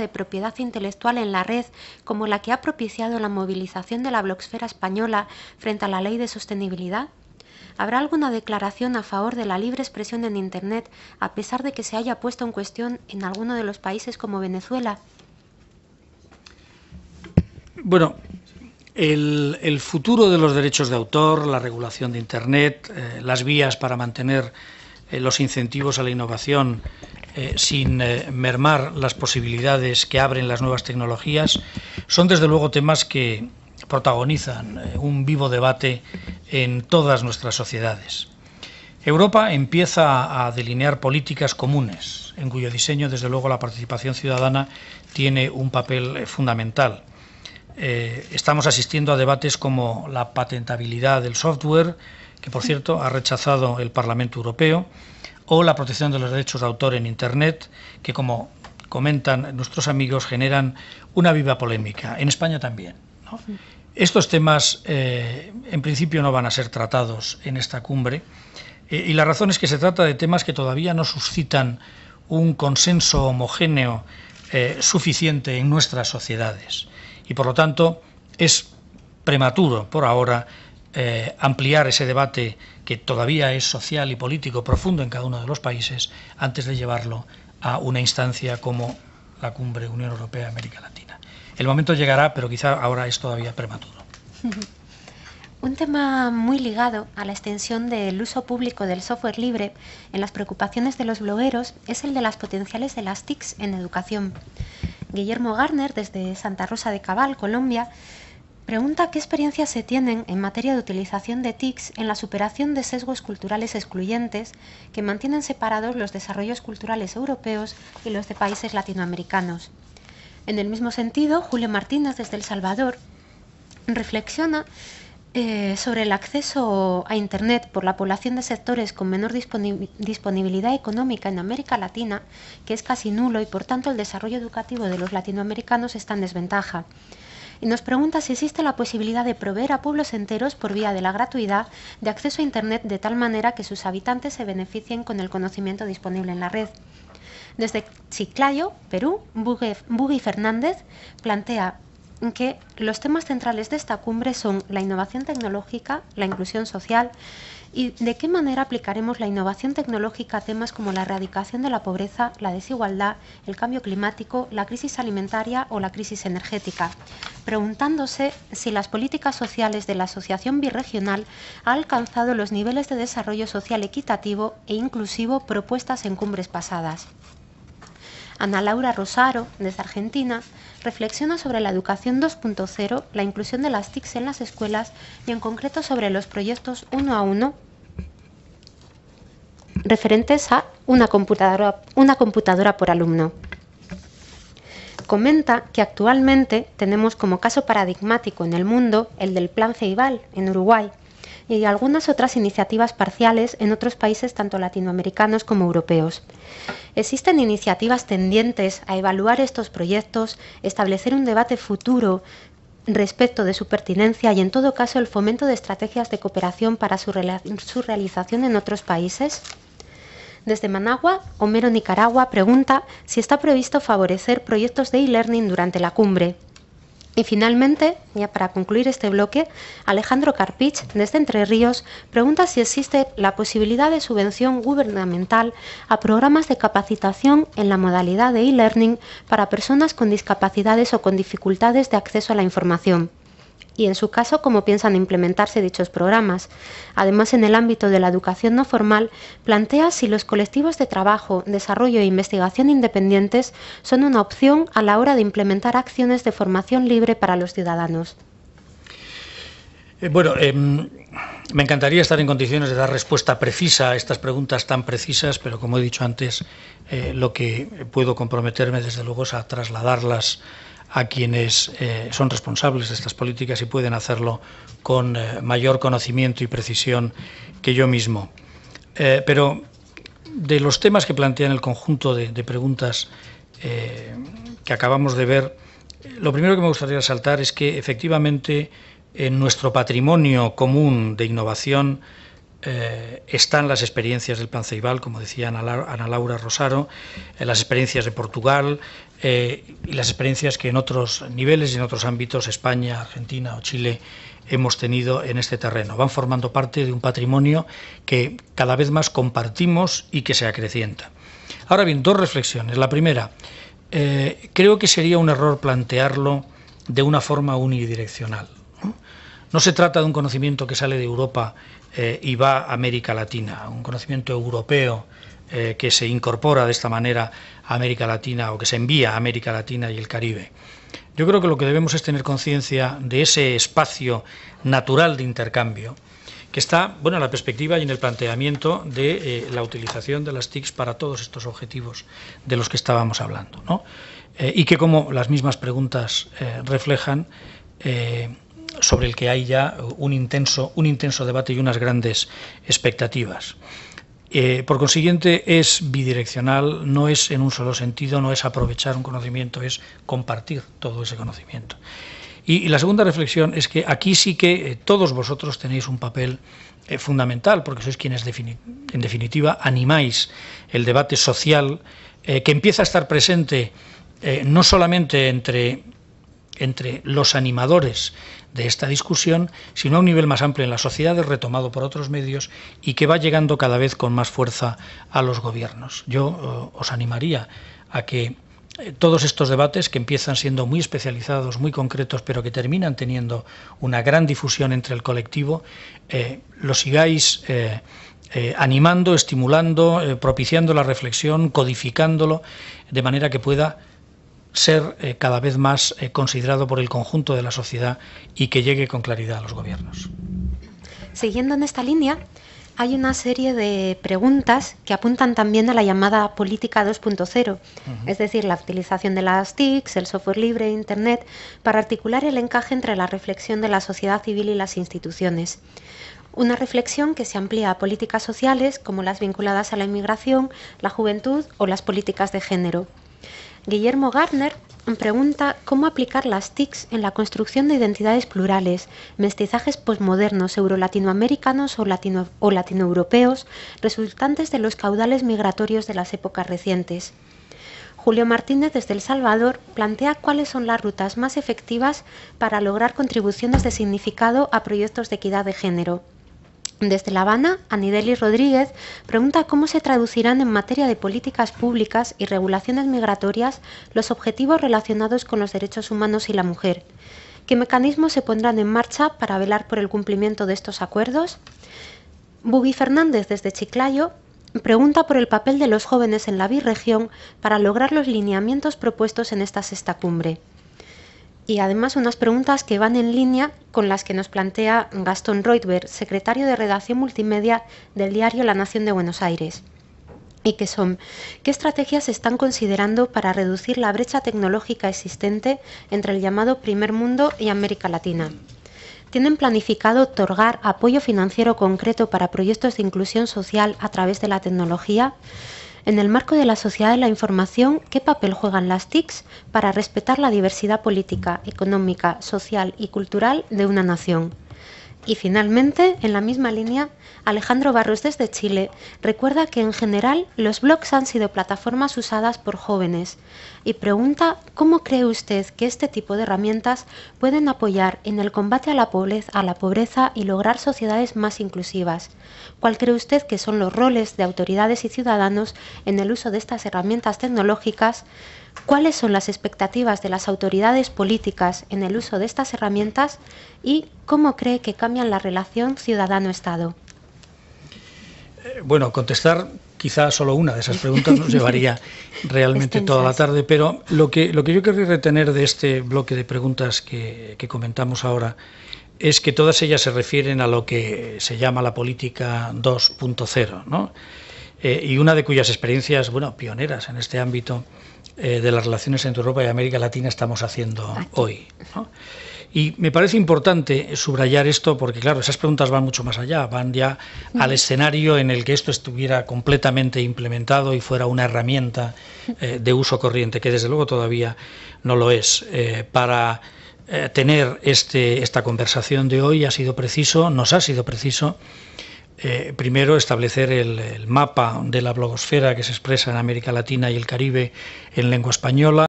de propiedad intelectual en la red como la que ha propiciado la movilización de la blogsfera española frente a la ley de sostenibilidad? ¿Habrá alguna declaración a favor de la libre expresión en Internet a pesar de que se haya puesto en cuestión en alguno de los países como Venezuela? Bueno, el, futuro de los derechos de autor, la regulación de Internet, eh, las vías para mantener eh, los incentivos a la innovación eh, sin eh, mermar las posibilidades que abren las nuevas tecnologías, son desde luego temas que protagonizan un vivo debate en todas nuestras sociedades. Europa empieza a delinear políticas comunes, en cuyo diseño, desde luego, la participación ciudadana tiene un papel fundamental. estamos asistiendo a debates como la patentabilidad del software, que por cierto ha rechazado el Parlamento Europeo, o la protección de los derechos de autor en Internet, que como comentan nuestros amigos generan una viva polémica, en España también. Estos temas eh, en principio no van a ser tratados en esta cumbre eh, y la razón es que se trata de temas que todavía no suscitan un consenso homogéneo eh, suficiente en nuestras sociedades y por lo tanto es prematuro por ahora eh, ampliar ese debate que todavía es social y político profundo en cada uno de los países antes de llevarlo a una instancia como la cumbre Unión Europea-América Latina. El momento llegará, pero quizá ahora es todavía prematuro. Un tema muy ligado a la extensión del uso público del software libre en las preocupaciones de los blogueros es el de las potenciales de las TICs en educación. Guillermo Garner, desde Santa Rosa de Cabal, Colombia, pregunta qué experiencias se tienen en materia de utilización de TICs en la superación de sesgos culturales excluyentes que mantienen separados los desarrollos culturales europeos y los de países latinoamericanos. En el mismo sentido, Julio Martínez desde El Salvador reflexiona eh, sobre el acceso a Internet por la población de sectores con menor disponibilidad económica en América Latina, que es casi nulo y por tanto el desarrollo educativo de los latinoamericanos está en desventaja y nos pregunta si existe la posibilidad de proveer a pueblos enteros por vía de la gratuidad de acceso a Internet de tal manera que sus habitantes se beneficien con el conocimiento disponible en la red. Desde Chiclayo, Perú, Bugui Fernández plantea que los temas centrales de esta cumbre son la innovación tecnológica, la inclusión social, y de qué manera aplicaremos la innovación tecnológica a temas como la erradicación de la pobreza, la desigualdad, el cambio climático, la crisis alimentaria o la crisis energética, preguntándose si las políticas sociales de la Asociación Birregional han alcanzado los niveles de desarrollo social equitativo e inclusivo propuestas en cumbres pasadas. Ana Laura Rosaro, desde Argentina, reflexiona sobre la educación 2.0, la inclusión de las TICs en las escuelas y en concreto sobre los proyectos uno a uno referentes a una computadora, una computadora por alumno comenta que actualmente tenemos como caso paradigmático en el mundo el del Plan Ceibal en Uruguay y algunas otras iniciativas parciales en otros países tanto latinoamericanos como europeos. Existen iniciativas tendientes a evaluar estos proyectos, establecer un debate futuro respecto de su pertinencia y en todo caso el fomento de estrategias de cooperación para su, realización en otros países? Desde Managua, Homero Nicaragua pregunta si está previsto favorecer proyectos de e-learning durante la cumbre. Y finalmente, ya para concluir este bloque, Alejandro Carpich, desde Entre Ríos, pregunta si existe la posibilidad de subvención gubernamental a programas de capacitación en la modalidad de e-learning para personas con discapacidades o con dificultades de acceso a la información y, en su caso, cómo piensan implementarse dichos programas. Además, en el ámbito de la educación no formal, plantea si los colectivos de trabajo, desarrollo e investigación independientes son una opción a la hora de implementar acciones de formación libre para los ciudadanos. Eh, bueno, em, me encantaría estar en condiciones de dar respuesta precisa a estas preguntas tan precisas, pero como he dicho antes, eh, lo que puedo comprometerme desde luego es a trasladarlas a quienes eh, son responsables de estas políticas y pueden hacerlo con eh, mayor conocimiento y precisión que yo mismo. Eh, pero de los temas que plantean el conjunto de, preguntas que acabamos de ver, lo primero que me gustaría resaltar es que efectivamente en nuestro patrimonio común de innovación están las experiencias del Panceibal, como decía Ana, Laura Rosaro, las experiencias de Portugal, eh, y las experiencias que en otros niveles y en otros ámbitos, España, Argentina o Chile, hemos tenido en este terreno. Van formando parte de un patrimonio que cada vez más compartimos y que se acrecienta. Ahora bien, dos reflexiones. La primera, eh, creo que sería un error plantearlo de una forma unidireccional. No se trata de un conocimiento que sale de Europa eh, y va a América Latina, un conocimiento europeo eh, que se incorpora de esta manera a América Latina o que se envía a América Latina y el Caribe. Yo creo que lo que debemos es tener conciencia de ese espacio natural de intercambio que está bueno, en la perspectiva y en el planteamiento de eh, la utilización de las TICs para todos estos objetivos de los que estábamos hablando. ¿no? Eh, y que, como las mismas preguntas reflejan, sobre el que hay ya un intenso debate y unas grandes expectativas. Eh, por consiguiente, es bidireccional, no es en un solo sentido, no es aprovechar un conocimiento, es compartir todo ese conocimiento. Y, la segunda reflexión es que aquí sí que eh, todos vosotros tenéis un papel eh, fundamental, porque sois quienes, en definitiva, animáis el debate social que empieza a estar presente no solamente entre entre los animadores de esta discusión, sino a un nivel más amplio en sociedad, sociedades, retomado por otros medios y que va llegando cada vez con más fuerza a los gobiernos. Yo eh, os animaría a que eh, todos estos debates que empiezan siendo muy especializados, muy concretos, pero que terminan teniendo una gran difusión entre el colectivo, eh, lo sigáis animando, estimulando, propiciando la reflexión, codificándolo, de manera que pueda ser eh, cada vez más eh, considerado por el conjunto de la sociedad y que llegue con claridad a los gobiernos. Siguiendo en esta línea, hay una serie de preguntas que apuntan también a la llamada política 2.0, es decir, la utilización de las TICs, el software libre, Internet, para articular el encaje entre la reflexión de la sociedad civil y las instituciones. Una reflexión que se amplía a políticas sociales como las vinculadas a la inmigración, la juventud o las políticas de género. Guillermo Gardner pregunta cómo aplicar las TICs en la construcción de identidades plurales, mestizajes posmodernos euro-latinoamericanos o, latino o latinoeuropeos, resultantes de los caudales migratorios de las épocas recientes. Julio Martínez desde El Salvador plantea cuáles son las rutas más efectivas para lograr contribuciones de significado a proyectos de equidad de género. Desde La Habana, Anideli Rodríguez pregunta cómo se traducirán en materia de políticas públicas y regulaciones migratorias los objetivos relacionados con los derechos humanos y la mujer. ¿Qué mecanismos se pondrán en marcha para velar por el cumplimiento de estos acuerdos? Bubi Fernández desde Chiclayo pregunta por el papel de los jóvenes en la birregión para lograr los lineamientos propuestos en esta sexta cumbre y además unas preguntas que van en línea con las que nos plantea Gastón Reutberg, secretario de redacción multimedia del diario La Nación de Buenos Aires. Y que son, ¿qué estrategias están considerando para reducir la brecha tecnológica existente entre el llamado primer mundo y América Latina? ¿Tienen planificado otorgar apoyo financiero concreto para proyectos de inclusión social a través de la tecnología? En el marco de la sociedad de la información, ¿qué papel juegan las TICs para respetar la diversidad política, económica, social y cultural de una nación? Y finalmente, en la misma línea, Alejandro Barros desde Chile recuerda que en general los blogs han sido plataformas usadas por jóvenes y pregunta cómo cree usted que este tipo de herramientas pueden apoyar en el combate a la pobreza, a la pobreza y lograr sociedades más inclusivas. ¿Cuál cree usted que son los roles de autoridades y ciudadanos en el uso de estas herramientas tecnológicas? cuáles son las expectativas de las autoridades políticas en el uso de estas herramientas y cómo cree que cambian la relación ciudadano-Estado. Eh, bueno, contestar quizá solo una de esas preguntas nos llevaría realmente toda la tarde, pero lo que, lo que yo querría retener de este bloque de preguntas que, comentamos ahora es que todas ellas se refieren a lo que se llama la política 2.0, ¿no? Eh, y una de cuyas experiencias, bueno, pioneras en este ámbito, eh, de las relaciones entre Europa y América Latina estamos haciendo hoy. Y me parece importante subrayar esto porque, claro, esas preguntas van mucho más allá, van ya al escenario en el que esto estuviera completamente implementado y fuera una herramienta eh, de uso corriente, que desde luego todavía no lo es. Eh, para tener este, esta conversación de hoy ha sido preciso, nos ha sido preciso eh, primero establecer el mapa de la blogosfera que se expresa en América Latina y el Caribe en lengua española,